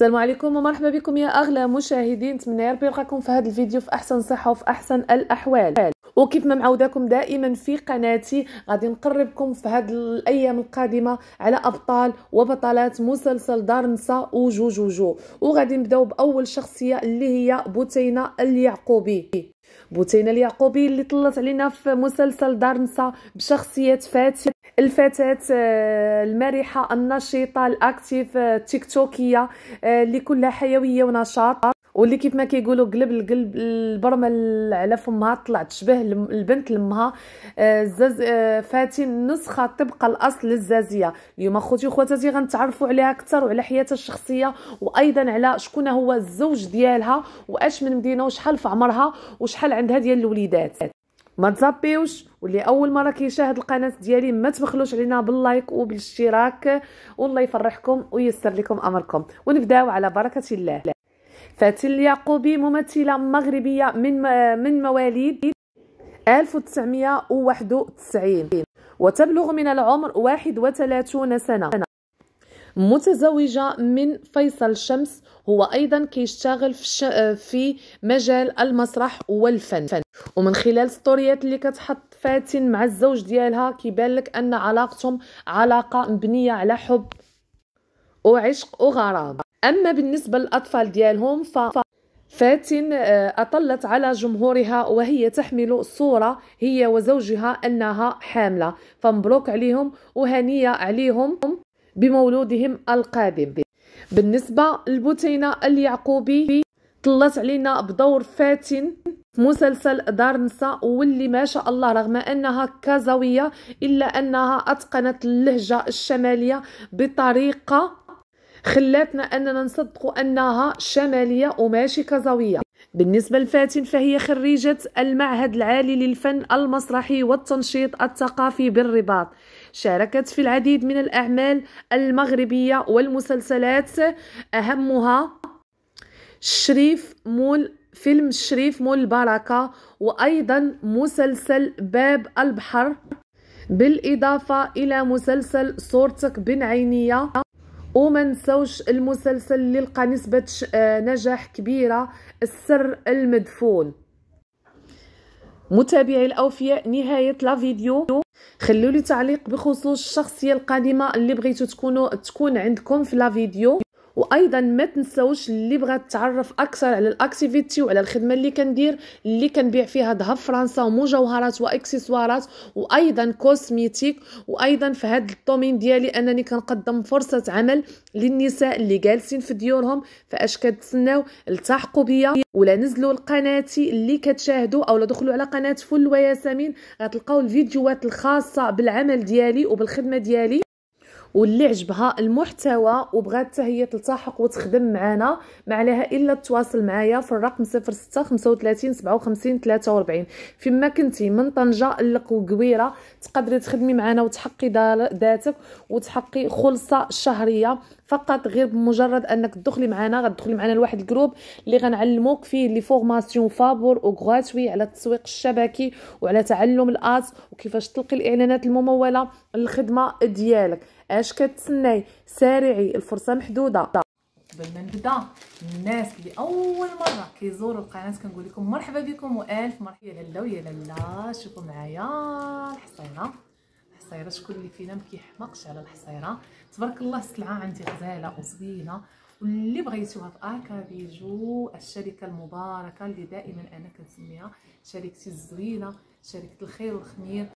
السلام عليكم ومرحبا بكم يا اغلى مشاهدين نتمنى يا ربي يلقاكم في هذا الفيديو في احسن صحه وفي احسن الاحوال وكيف ما معوداكم دائما في قناتي غادي نقربكم في هذه الايام القادمه على ابطال وبطلات مسلسل دار نسا وجوجوجو وغادي نبداو باول شخصيه اللي هي بوتينه اليعقوبي بوتينا اليعقوبي اللي طلت علينا في مسلسل نسا بشخصيه فات الفتاة آه، المرحة النشيطة الأكتيف آه، تيك توكية اللي آه، كلها حيوية ونشاط واللي كيف ما كيقولوا قلب القلب البرمه على فمها طلعت شبه البنت لمها آه، الزاز آه، فاتي نسخه طبق الاصل للزازيه اليوم اخوتي وخواتاتي غنتعرفوا عليها اكثر وعلى حياتها الشخصيه وايضا على شكون هو الزوج ديالها واش من مدينه وشحال في عمرها وشحال عندها ديال الوليدات ما تزابيوش واللي اول مره كيشاهد القناه ديالي ما تبخلوش علينا باللايك وبالاشتراك والله يفرحكم ويسر لكم امركم ونبداو على بركه الله فاتن اليعقوبي ممثلة مغربية من من مواليد 1991 وتبلغ من العمر 31 سنة متزوجة من فيصل شمس هو أيضا كيشتغل في, في مجال المسرح والفن ومن خلال ستوريات اللي كتحط فاتن مع الزوج ديالها كيبان لك أن علاقتهم علاقة مبنية على حب وعشق وغرام أما بالنسبة للأطفال ديالهم ف... فاتن آه، أطلت على جمهورها وهي تحمل صورة هي وزوجها أنها حاملة فمبروك عليهم وهنية عليهم بمولودهم القادم بالنسبة لبوتينا اليعقوبي طلت علينا بدور فاتن في مسلسل دار نسا واللي ما شاء الله رغم انها كازاويه الا انها اتقنت اللهجه الشماليه بطريقه خلاتنا أننا نصدق أنها شمالية وماشي كزاوية بالنسبة لفاتن فهي خريجة المعهد العالي للفن المسرحي والتنشيط الثقافي بالرباط شاركت في العديد من الأعمال المغربية والمسلسلات أهمها شريف مول فيلم شريف مول البركة وأيضا مسلسل باب البحر بالإضافة إلى مسلسل صورتك بن عينية وما نسوش المسلسل اللي لقى نسبة آه، نجاح كبيرة السر المدفون متابعي الأوفياء نهاية لافيديو خلولي تعليق بخصوص الشخصية القادمة اللي بغيتو تكونوا تكون عندكم في لافيديو وايضا ما تنساوش اللي بغات تعرف اكثر على الاكتيفيتي وعلى الخدمه اللي كندير اللي كنبيع فيها ذهب فرنسا ومجوهرات واكسسوارات وايضا كوسميتيك وايضا في هذا الدومين ديالي انني كنقدم فرصه عمل للنساء اللي جالسين في ديورهم فاش كتسناو التحقوا بيا ولا نزلوا لقناتي اللي كتشاهدوا اولا دخلوا على قناه فل وياسمين غتلقاو الفيديوهات الخاصه بالعمل ديالي وبالخدمه ديالي واللي عجبها المحتوى وبغات هي تلتحق وتخدم معنا ما عليها الا تواصل معايا في الرقم 06 35 57 43 فيما كنتي من طنجه لقوقويره تقدري تخدمي معنا وتحقي ذاتك وتحقي خلصه شهريه فقط غير بمجرد انك تدخلي معنا غتدخلي معنا لواحد الجروب اللي غنعلموك فيه لي فورماسيون فابور وغراتوي على التسويق الشبكي وعلى تعلم الاس وكيفاش تلقي الاعلانات المموله للخدمه ديالك اش كتسناي سارعي الفرصه محدوده قبل ما نبدا الناس اللي اول مره كيزوروا القناه كنقول لكم مرحبا بكم والف مرحبا يا لاله ويا لاله شوفوا معايا الحصيره الحصيره شكون اللي فينا ما كيحمقش على الحصيره تبارك الله السلعه عندي غزاله وزوينه واللي بغيتوها في بيجو الشركه المباركه اللي دائما انا كنسميها شركتي الزوينه شركه الخير والخمير